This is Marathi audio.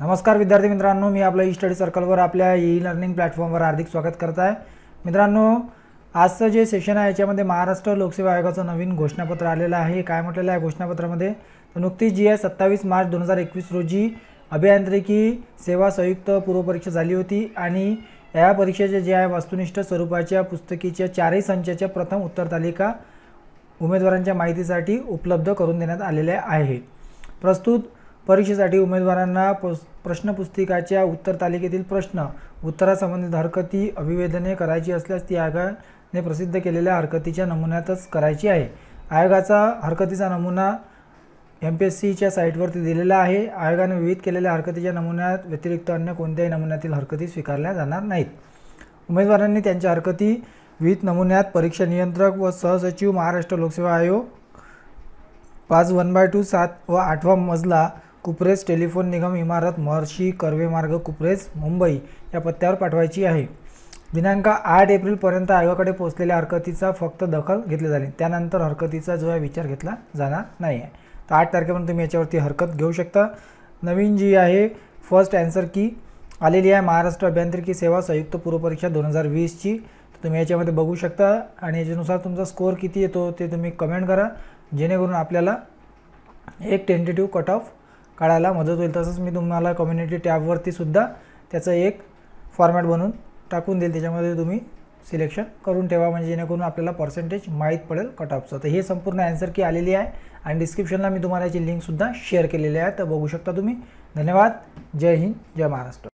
नमस्कार विद्यार्थी मित्रांनो मी आपल्या ई स्टडी सर्कलवर आपल्या ई लर्निंग प्लॅटफॉर्मवर हार्दिक स्वागत करत आहे मित्रांनो आजचं जे सेशन आहे याच्यामध्ये महाराष्ट्र लोकसेवा आयोगाचं नवीन घोषणापत्र आलेलं आहे काय म्हटलेलं आहे घोषणापत्रामध्ये तर नुकतीच जी आहे सत्तावीस मार्च दोन हजार एकवीस रोजी अभियांत्रिकी सेवा संयुक्त पूर्वपरीक्षा झाली होती आणि या परीक्षेचे जे आहे वस्तुनिष्ठ स्वरूपाच्या पुस्तकीच्या चारही संचाच्या प्रथम उत्तर तालिका उमेदवारांच्या माहितीसाठी उपलब्ध करून देण्यात आलेल्या आहे प्रस्तुत परीक्षेसाठी उमेदवारांना प्रश्न प्रश्नपुस्तिकाच्या उत्तर तालिकेतील प्रश्न उत्तरासंबंधित हरकती अभिवेदने करायची असल्यास ती आयोगाने प्रसिद्ध केलेल्या हरकतीच्या नमुन्यातच करायची आहे आयोगाचा हरकतीचा नमुना एम पी एस सीच्या साईटवरती दिलेला आहे आयोगाने विविध केलेल्या हरकतीच्या नमुन्यात व्यतिरिक्त अन्य कोणत्याही नमुन्यातील हरकती स्वीकारल्या जाणार नाहीत उमेदवारांनी त्यांच्या हरकती विविध नमुन्यात परीक्षा नियंत्रक व सहसचिव महाराष्ट्र लोकसेवा आयोग पाच वन बाय टू सात व आठवा मजला कुप्रेस टेलिफोन निगम इमारत महर्षी कर्वे मार्ग कुपरेस मुंबई या पत्त्यावर पाठवायची आहे दिनांक आठ एप्रिलपर्यंत आयोगाकडे पोहोचलेल्या हरकतीचा फक्त दखल घेतली जाईल त्यानंतर हरकतीचा जो आहे विचार घेतला जाणार नाही आहे तर आठ तारखेपर्यंत तुम्ही याच्यावरती हरकत घेऊ शकता नवीन जी आहे फर्स्ट ॲन्सर की आलेली आहे महाराष्ट्र अभियांत्रिकी सेवा संयुक्त पूर्वपरीक्षा दोन हजार वीसची तर तुम्ही याच्यामध्ये बघू शकता आणि याच्यानुसार तुमचा स्कोअर किती येतो ते तुम्ही कमेंट करा जेणेकरून आपल्याला एक टेंटेटिव्ह कट ऑफ काढायला मदत होईल तसंच मी तुम्हाला कम्युनिटी टॅबवरती सुद्धा त्याचं एक फॉर्मॅट बनवून टाकून देईल त्याच्यामध्ये तुम्ही सिलेक्शन करून ठेवा म्हणजे जेणेकरून आपल्याला पर्सेंटेज माहीत पडेल कट ऑफचं तर हे संपूर्ण ॲन्सर की आलेली आहे आणि डिस्क्रिप्शनला मी तुम्हाला याची लिंकसुद्धा शेअर केलेली आहे तर बघू शकता तुम्ही धन्यवाद जय हिंद जय महाराष्ट्र